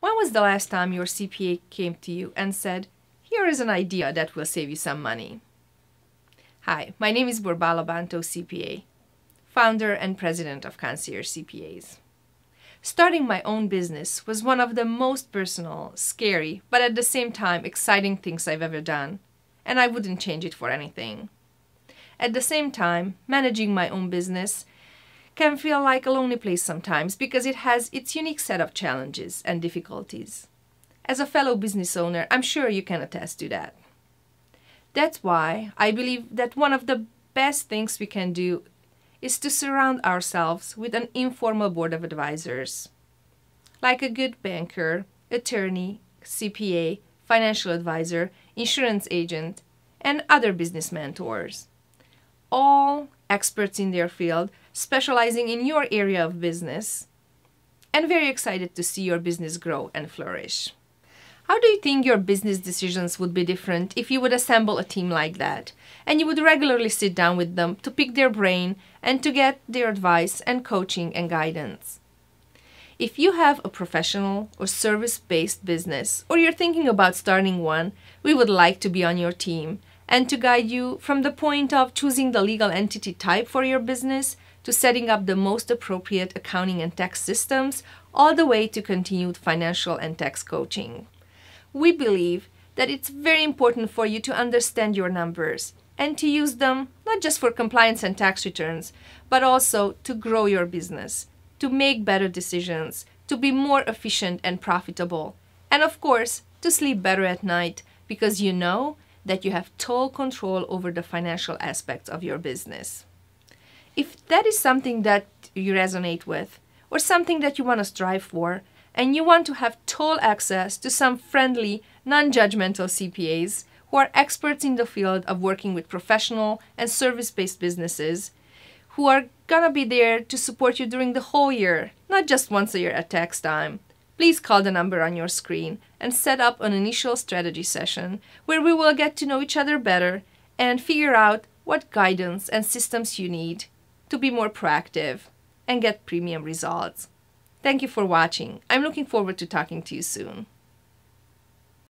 When was the last time your CPA came to you and said, here is an idea that will save you some money? Hi, my name is Borbala Banto CPA, founder and president of Concierge CPAs. Starting my own business was one of the most personal, scary, but at the same time exciting things I've ever done, and I wouldn't change it for anything. At the same time, managing my own business can feel like a lonely place sometimes because it has its unique set of challenges and difficulties. As a fellow business owner, I'm sure you can attest to that. That's why I believe that one of the best things we can do is to surround ourselves with an informal board of advisors. Like a good banker, attorney, CPA, financial advisor, insurance agent, and other business mentors. All experts in their field, specializing in your area of business, and very excited to see your business grow and flourish. How do you think your business decisions would be different if you would assemble a team like that and you would regularly sit down with them to pick their brain and to get their advice and coaching and guidance? If you have a professional or service based business or you're thinking about starting one, we would like to be on your team and to guide you from the point of choosing the legal entity type for your business to setting up the most appropriate accounting and tax systems, all the way to continued financial and tax coaching. We believe that it's very important for you to understand your numbers and to use them not just for compliance and tax returns, but also to grow your business, to make better decisions, to be more efficient and profitable, and of course, to sleep better at night because you know that you have total control over the financial aspects of your business. If that is something that you resonate with, or something that you want to strive for, and you want to have total access to some friendly, non judgmental CPAs who are experts in the field of working with professional and service based businesses, who are gonna be there to support you during the whole year, not just once a year at tax time, please call the number on your screen and set up an initial strategy session where we will get to know each other better and figure out what guidance and systems you need to be more proactive and get premium results. Thank you for watching. I'm looking forward to talking to you soon.